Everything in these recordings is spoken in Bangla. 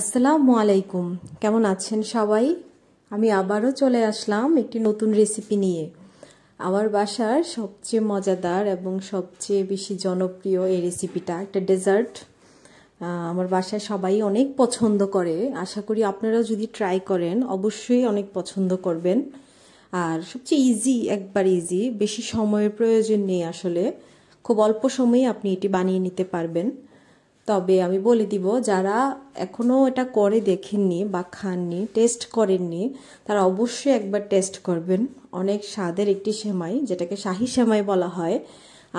আসসালামু আলাইকুম কেমন আছেন সবাই আমি আবারও চলে আসলাম একটি নতুন রেসিপি নিয়ে আমার বাসার সবচেয়ে মজাদার এবং সবচেয়ে বেশি জনপ্রিয় এই রেসিপিটা একটা ডেজার্ট আমার বাসায় সবাই অনেক পছন্দ করে আশা করি আপনারাও যদি ট্রাই করেন অবশ্যই অনেক পছন্দ করবেন আর সবচেয়ে ইজি একবার ইজি বেশি সময়ের প্রয়োজন নেই আসলে খুব অল্প সময়ে আপনি এটি বানিয়ে নিতে পারবেন তবে আমি বলে দিব যারা এখনও এটা করে দেখেননি বা খাননি টেস্ট করেননি তারা অবশ্যই একবার টেস্ট করবেন অনেক স্বাদের একটি সেমাই যেটাকে শাহি সেমাই বলা হয়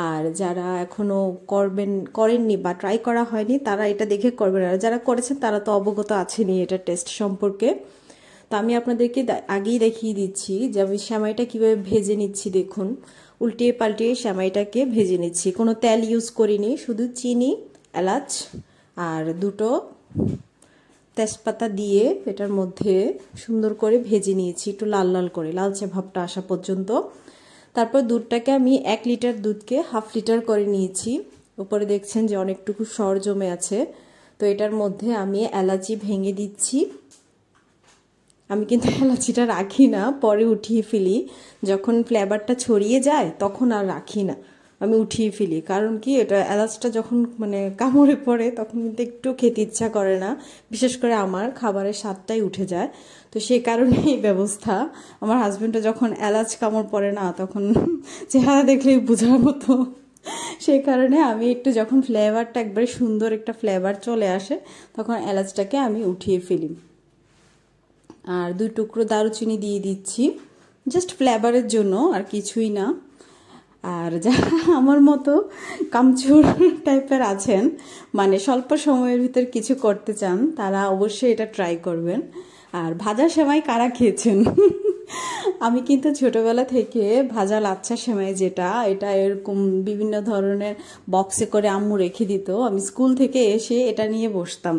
আর যারা এখনও করবেন করেননি বা ট্রাই করা হয়নি তারা এটা দেখে করবেন আর যারা করেছেন তারা তো অবগত আছেনই এটা টেস্ট সম্পর্কে তো আমি আপনাদেরকে আগেই দেখিয়ে দিচ্ছি যে আমি শ্যামাইটা কীভাবে ভেজে নিচ্ছি দেখুন উল্টিয়ে পাল্টিয়ে শ্যামাইটাকে ভেজে নিচ্ছি কোনো তেল ইউজ করিনি শুধু চিনি এলাচ আর দুটো তেজপাতা দিয়ে এটার মধ্যে সুন্দর করে ভেজে নিয়েছি একটু লাল লাল করে লালচে ভাবটা আসা পর্যন্ত তারপর দুধটাকে আমি এক লিটার দুধকে হাফ লিটার করে নিয়েছি উপরে দেখছেন যে অনেকটুকু সর জমে আছে তো এটার মধ্যে আমি এলাচি ভেঙে দিচ্ছি আমি কিন্তু এলাচিটা রাখি না পরে উঠিয়ে ফেলি যখন ফ্লেভারটা ছড়িয়ে যায় তখন আর রাখি না আমি উঠিয়ে ফেলি কারণ কি এটা এলাচটা যখন মানে কামড়ে পড়ে তখন কিন্তু একটু খেতে ইচ্ছা করে না বিশেষ করে আমার খাবারের স্বাদটাই উঠে যায় তো সেই কারণেই ব্যবস্থা আমার হাজব্যান্ডটা যখন এলাচ কামড় পড়ে না তখন চেহারা দেখলেই বোঝার মতো সেই কারণে আমি একটু যখন ফ্লেভারটা একবারে সুন্দর একটা ফ্লেভার চলে আসে তখন এলাচটাকে আমি উঠিয়ে ফেলি আর দুই টুকরো দারুচিনি দিয়ে দিচ্ছি জাস্ট ফ্লেভারের জন্য আর কিছুই না আর যারা আমার মতো কামচুর টাইপের আছেন মানে স্বল্প সময়ের ভিতর কিছু করতে চান তারা অবশ্যই এটা ট্রাই করবেন আর ভাজা সেমাই কারা খেয়েছেন আমি কিন্তু ছোটবেলা থেকে ভাজা লাচ্ছা সেমাই যেটা এটা এরকম বিভিন্ন ধরনের বক্সে করে আম্মু রেখে দিত আমি স্কুল থেকে এসে এটা নিয়ে বসতাম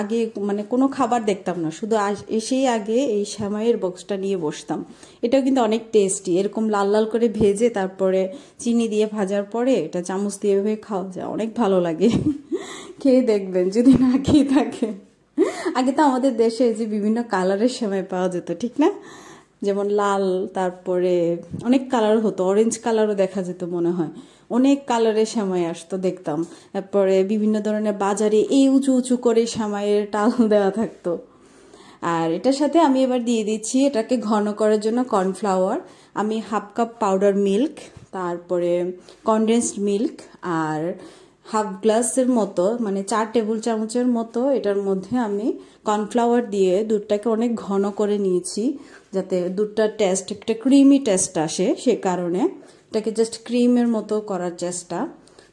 আগে মানে কোনো খাবার দেখতাম না শুধু এসেই আগে এই শ্যামাইয়ের বক্সটা নিয়ে বসতাম এটাও কিন্তু অনেক টেস্টি এরকম লাল লাল করে ভেজে তারপরে চিনি দিয়ে ভাজার পরে এটা চামচ দিয়ে ভেবে খাওয়া যায় অনেক ভালো লাগে খেয়ে দেখবেন যদি না খেয়ে থাকে আগে তো আমাদের দেশে যে বিভিন্ন কালারের সময় পাওয়া যেত ঠিক না যেমন লাল তারপরে অনেক কালার হতো অরেঞ্জ কালারও দেখা যেত মনে হয় অনেক কালারের শ্যামাই আসতো দেখতাম তারপরে বিভিন্ন ধরনের বাজারে এই উঁচু উঁচু করে সামাইয়ের টাল দেওয়া থাকতো আর এটার সাথে আমি এবার দিয়ে দিচ্ছি এটাকে ঘন করার জন্য কর্নফ্লাওয়ার আমি হাফ কাপ পাউডার মিল্ক তারপরে কনডেন্সড মিল্ক আর হাফ গ্লাসের মতো মানে চার টেবিল চামচের মতো এটার মধ্যে আমি কর্নফ্লাওয়ার দিয়ে দুধটাকে অনেক ঘন করে নিয়েছি যাতে দুধটার টেস্ট একটা ক্রিমি টেস্ট আসে সে কারণে এটাকে জাস্ট ক্রিমের মতো করার চেষ্টা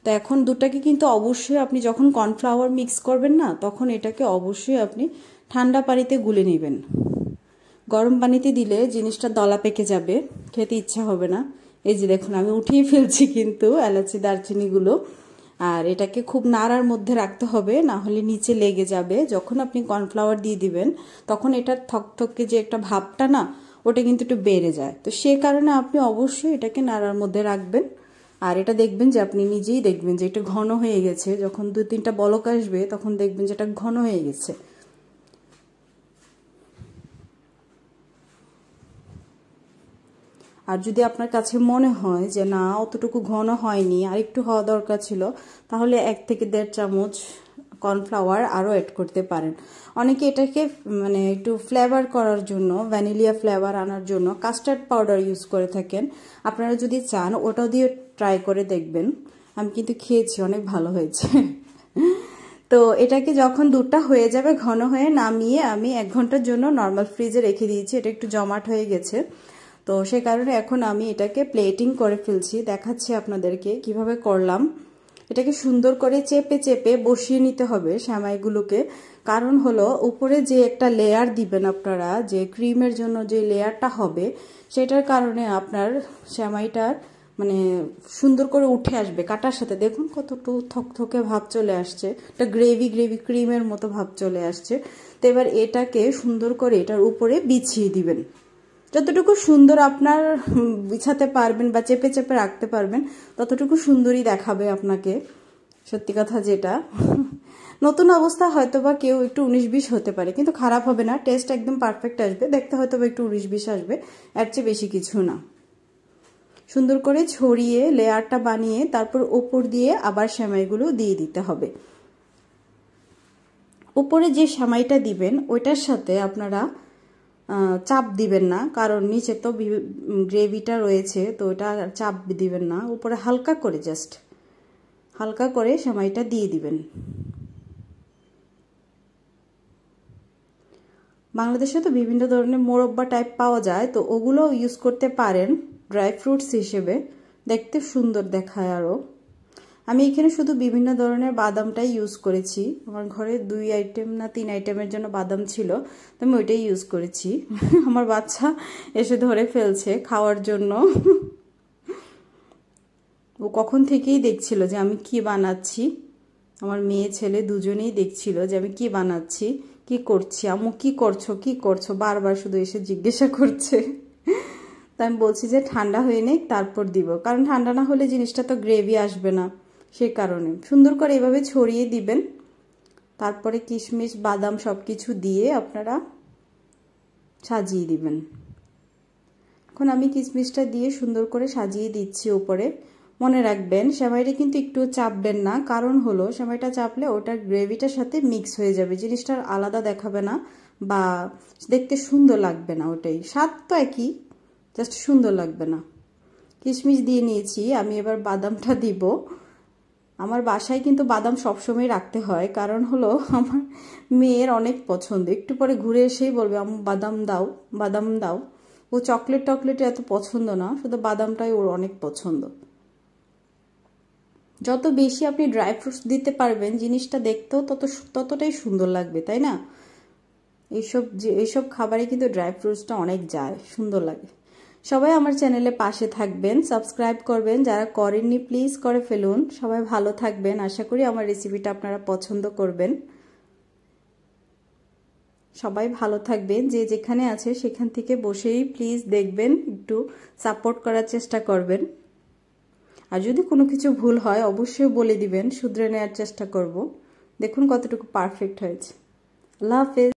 তো এখন দুধটাকে কিন্তু অবশ্যই আপনি যখন কর্নফ্লাওয়ার মিক্স করবেন না তখন এটাকে অবশ্যই আপনি ঠান্ডা পানিতে গুলে নেবেন গরম পানিতে দিলে জিনিসটা দলা পেকে যাবে খেতে ইচ্ছা হবে না এই যে দেখুন আমি উঠিয়ে ফেলছি কিন্তু এলাচি দারচিনিগুলো আর এটাকে খুব নাড়ার মধ্যে রাখতে হবে না হলে নিচে লেগে যাবে যখন আপনি কর্নফ্লাওয়ার দিয়ে দিবেন তখন এটার থকথকে যে একটা ভাবটা না ওটা কিন্তু একটু বেড়ে যায় তো সে কারণে আপনি অবশ্যই এটাকে নাড়ার মধ্যে রাখবেন আর এটা দেখবেন যে আপনি নিজেই দেখবেন যে এটা ঘন হয়ে গেছে যখন দু তিনটা বলক আসবে তখন দেখবেন যে এটা ঘন হয়ে গেছে আর যদি আপনার কাছে মনে হয় যে না অতটুকু ঘন হয়নি আর একটু হওয়া দরকার ছিল তাহলে এক থেকে দেড় চামচ কর্নফ্লাওয়ার আরও অ্যাড করতে পারেন অনেকে এটাকে মানে একটু ফ্লেভার করার জন্য ভ্যানিলিয়া ফ্লেভার আনার জন্য কাস্টার্ড পাউডার ইউজ করে থাকেন আপনারা যদি চান ওটাও দিয়ে ট্রাই করে দেখবেন আমি কিন্তু খেয়েছি অনেক ভালো হয়েছে তো এটাকে যখন দুধটা হয়ে যাবে ঘন হয়ে নামিয়ে আমি এক ঘন্টার জন্য নর্মাল ফ্রিজে রেখে দিয়েছি এটা একটু জমাট হয়ে গেছে তো সে কারণে এখন আমি এটাকে প্লেটিং করে ফেলছি দেখাচ্ছি আপনাদেরকে কিভাবে করলাম এটাকে সুন্দর করে চেপে চেপে বসিয়ে নিতে হবে শ্যামাইগুলোকে কারণ হলো উপরে যে একটা লেয়ার দিবেন আপনারা যে ক্রিমের জন্য যে লেয়ারটা হবে সেটার কারণে আপনার শ্যামাইটার মানে সুন্দর করে উঠে আসবে কাটার সাথে দেখুন কতটু থকথকে ভাব চলে আসছে একটা গ্রেভি গ্রেভি ক্রিমের মতো ভাব চলে আসছে তো এবার এটাকে সুন্দর করে এটার উপরে বিছিয়ে দিবেন যতটুকু সুন্দর আপনার বিছাতে পারবেন বা চেপে চেপে রাখতে পারবেন ততটুকু সুন্দরই দেখাবে আপনাকে সত্যি কথা যেটা নতুন অবস্থা হয়তো বা কেউ একটু উনিশ বিশ হতে পারে কিন্তু খারাপ হবে না টেস্ট একদম পারফেক্ট আসবে দেখতে হয়তো বা একটু উনিশ বিশ আসবে এর চেয়ে বেশি কিছু না সুন্দর করে ছড়িয়ে লেয়ারটা বানিয়ে তারপর ওপর দিয়ে আবার সেমাইগুলো দিয়ে দিতে হবে উপরে যে সেমাইটা দিবেন ওইটার সাথে আপনারা চাপ দিবেন না কারণ নিচে তো গ্রেভিটা রয়েছে তো এটা চাপ দিবেন না উপরে হালকা করে জাস্ট হালকা করে সেমাইটা দিয়ে দিবেন বাংলাদেশে তো বিভিন্ন ধরনের মোরব্বা টাইপ পাওয়া যায় তো ওগুলো ইউজ করতে পারেন ড্রাই ফ্রুটস হিসেবে দেখতে সুন্দর দেখায় আরও আমি এখানে শুধু বিভিন্ন ধরনের বাদামটাই ইউজ করেছি আমার ঘরে দুই আইটেম না তিন আইটেমের জন্য বাদাম ছিল তো আমি ওইটাই ইউজ করেছি আমার বাচ্চা এসে ধরে ফেলছে খাওয়ার জন্য ও কখন থেকেই দেখছিল যে আমি কি বানাচ্ছি আমার মেয়ে ছেলে দুজনেই দেখছিল যে আমি কি বানাচ্ছি কি করছি আমু কি করছো কি করছো বারবার শুধু এসে জিজ্ঞাসা করছে তাই আমি বলছি যে ঠান্ডা হয়ে নেই তারপর দিব কারণ ঠান্ডা না হলে জিনিসটা তো গ্রেভি আসবে না সে কারণে সুন্দর করে এভাবে ছড়িয়ে দিবেন তারপরে কিশমিশ বাদাম সব কিছু দিয়ে আপনারা সাজিয়ে দিবেন এখন আমি কিশমিশটা দিয়ে সুন্দর করে সাজিয়ে দিচ্ছি ওপরে মনে রাখবেন সেমাইটা কিন্তু একটু চাপবেন না কারণ হলো সেমাইটা চাপলে ওটার গ্রেভিটার সাথে মিক্স হয়ে যাবে জিনিসটার আলাদা দেখাবে না বা দেখতে সুন্দর লাগবে না ওটাই স্বাদ তো একই জাস্ট সুন্দর লাগবে না কিশমিশ দিয়ে নিয়েছি আমি এবার বাদামটা দিব আমার বাসায় কিন্তু বাদাম সবসময় রাখতে হয় কারণ হলো আমার মেয়ের অনেক পছন্দ একটু পরে ঘুরে এসেই বলবে আম বাদাম দাও বাদাম দাও ও চকলেট টকলেট এত পছন্দ না শুধু বাদামটাই ওর অনেক পছন্দ যত বেশি আপনি ড্রাই ফ্রুটস দিতে পারবেন জিনিসটা দেখতেও তত ততটাই সুন্দর লাগবে তাই না এইসব যে এইসব খাবারে কিন্তু ড্রাই ফ্রুটসটা অনেক যায় সুন্দর লাগে সবাই আমার চ্যানেলে পাশে থাকবেন সাবস্ক্রাইব করবেন যারা করেননি প্লিজ করে ফেলুন সবাই ভালো থাকবেন আশা করি আমার রেসিপিটা আপনারা পছন্দ করবেন সবাই ভালো থাকবেন যে যেখানে আছে সেখান থেকে বসেই প্লিজ দেখবেন একটু সাপোর্ট করার চেষ্টা করবেন আর যদি কোনো কিছু ভুল হয় অবশ্যই বলে দিবেন শুধরে নেওয়ার চেষ্টা করব দেখুন কতটুকু পারফেক্ট হয়েছে আল্লাহ হাফেজ